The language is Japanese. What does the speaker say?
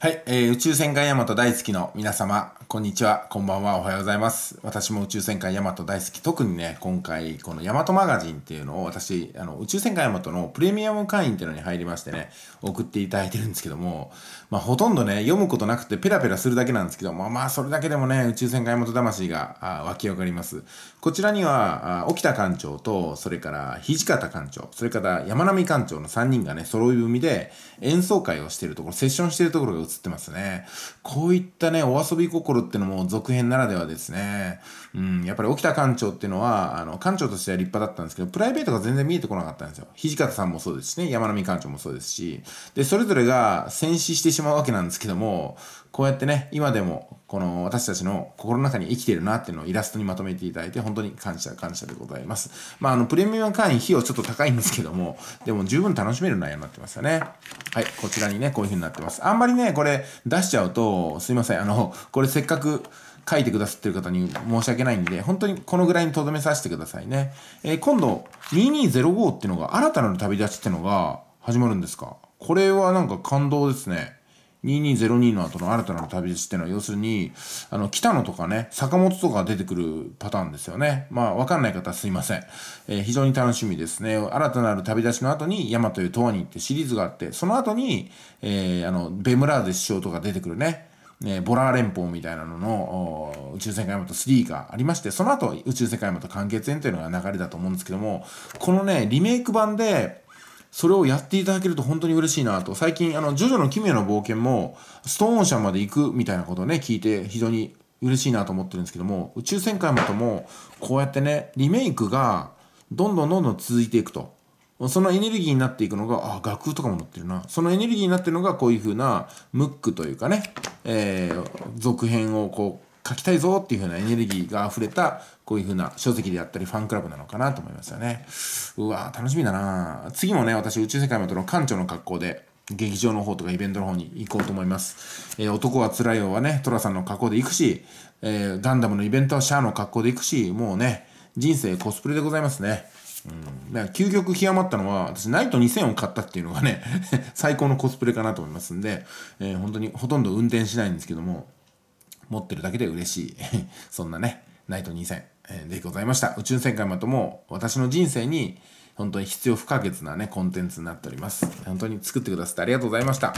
はい、えー、宇宙戦艦ヤマト大好きの皆様、こんにちは、こんばんは、おはようございます。私も宇宙戦艦ヤマト大好き。特にね、今回、このヤマトマガジンっていうのを、私、あの、宇宙戦艦ヤマトのプレミアム会員っていうのに入りましてね、送っていただいてるんですけども、まあ、ほとんどね、読むことなくてペラペラするだけなんですけども、まあ、それだけでもね、宇宙戦艦ヤマト魂が湧き上がります。こちらには、沖田艦長と、それから土方艦長、それから山並艦長の3人がね、揃い踏みで演奏会をしてるところ、セッションしてるところが映ってますね。こういったね、お遊び心ってのも続編ならではですね。うん、やっぱり沖田館長っていうのは、あの、館長としては立派だったんですけど、プライベートが全然見えてこなかったんですよ。土方さんもそうですしね、山並館長もそうですし、で、それぞれが戦死してしまうわけなんですけども、こうやってね、今でもこの私たちの心の中に生きているなっていうのをイラストにまとめていただいて、本当に感謝、感謝でございます。まあ、あの、プレミアム会員費用ちょっと高いんですけども、でも十分楽しめる内容になってますよね。はい、こちらにね、こういう風になってます。あんまりね、これ出しちゃうと、すいません、あの、これせっかく、書いてくださってる方に申し訳ないんで、本当にこのぐらいに留めさせてくださいね。えー、今度、2205っていうのが、新たなる旅立ちってのが始まるんですかこれはなんか感動ですね。2202の後の新たな旅路っていうのは、要するに、あの、北野とかね、坂本とか出てくるパターンですよね。まあ、わかんない方すいません。えー、非常に楽しみですね。新たなる旅立ちの後に、山という塔に行ってシリーズがあって、その後に、えー、あの、ベムラーゼ首相とか出てくるね、ね、ボラー連邦みたいなのの宇宙戦艦ヤマト3がありまして、その後宇宙戦艦ヤマト完結編というのが流れだと思うんですけども、このね、リメイク版で、それをやっていただけると本当に嬉しいなと。最近、あの、ジョジョの奇妙な冒険も、ストーン社まで行くみたいなことをね、聞いて非常に嬉しいなと思ってるんですけども、宇宙戦艦まとも、こうやってね、リメイクが、どんどんどんどん続いていくと。そのエネルギーになっていくのが、あ、楽譜とかも載ってるな。そのエネルギーになってるのが、こういう風な、ムックというかね、えー、続編をこう、書きたいぞっていうふうなエネルギーが溢れた、こういうふうな書籍であったり、ファンクラブなのかなと思いますよね。うわ楽しみだな次もね、私、宇宙世界のとの館長の格好で、劇場の方とかイベントの方に行こうと思います。えー、男は辛いよはね、トラさんの格好で行くし、えー、ガンダムのイベントはシャアの格好で行くし、もうね、人生コスプレでございますね。うん、だから究極極まったのは、私、ナイト2000を買ったっていうのがね 最高のコスプレかなと思いますんで、えー、本当にほとんど運転しないんですけども、持ってるだけで嬉しい そんなねナイト2戦でございました宇宙戦艦まとも私の人生に本当に必要不可欠なねコンテンツになっております本当に作ってくださってありがとうございました